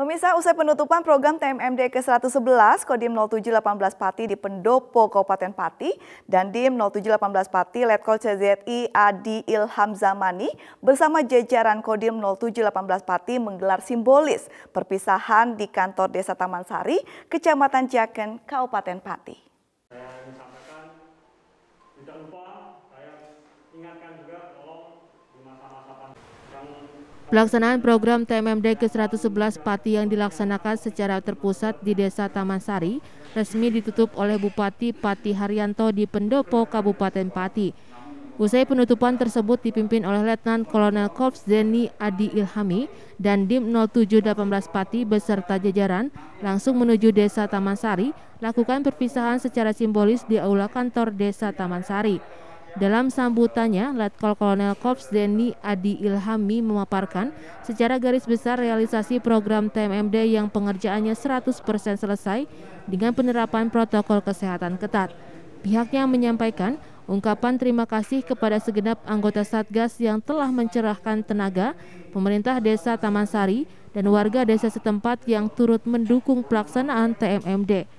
Pemirsa, usai penutupan program TMMD ke-111, Kodim 0718 Pati di Pendopo, Kabupaten Pati, dan Dim 0718 Pati, Letkol CZI Adi Ilham Zamani bersama jajaran Kodim 0718 Pati menggelar simbolis perpisahan di kantor Desa Taman Sari, Kecamatan Jaken, Kabupaten Pati. Pelaksanaan program TMMD ke-111 Pati yang dilaksanakan secara terpusat di Desa Taman Sari resmi ditutup oleh Bupati Pati Haryanto di Pendopo, Kabupaten Pati. Usai penutupan tersebut dipimpin oleh Letnan Kolonel Korps Zeni Adi Ilhami dan Dim 0718 Pati beserta jajaran langsung menuju Desa Taman Sari, lakukan perpisahan secara simbolis di aula kantor Desa Taman Sari. Dalam sambutannya, Letkol Kolonel Kops Denny Adi Ilhami memaparkan secara garis besar realisasi program TMMD yang pengerjaannya 100% selesai dengan penerapan protokol kesehatan ketat. Pihaknya menyampaikan ungkapan terima kasih kepada segenap anggota Satgas yang telah mencerahkan tenaga, pemerintah desa Taman Sari, dan warga desa setempat yang turut mendukung pelaksanaan TMMD.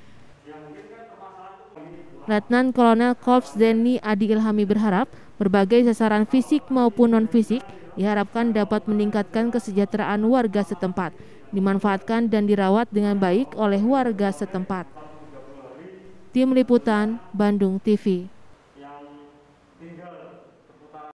Letnan Kolonel Korps Denny Adi Ilhami berharap berbagai sasaran fisik maupun non-fisik diharapkan dapat meningkatkan kesejahteraan warga setempat, dimanfaatkan dan dirawat dengan baik oleh warga setempat. Tim Liputan, Bandung TV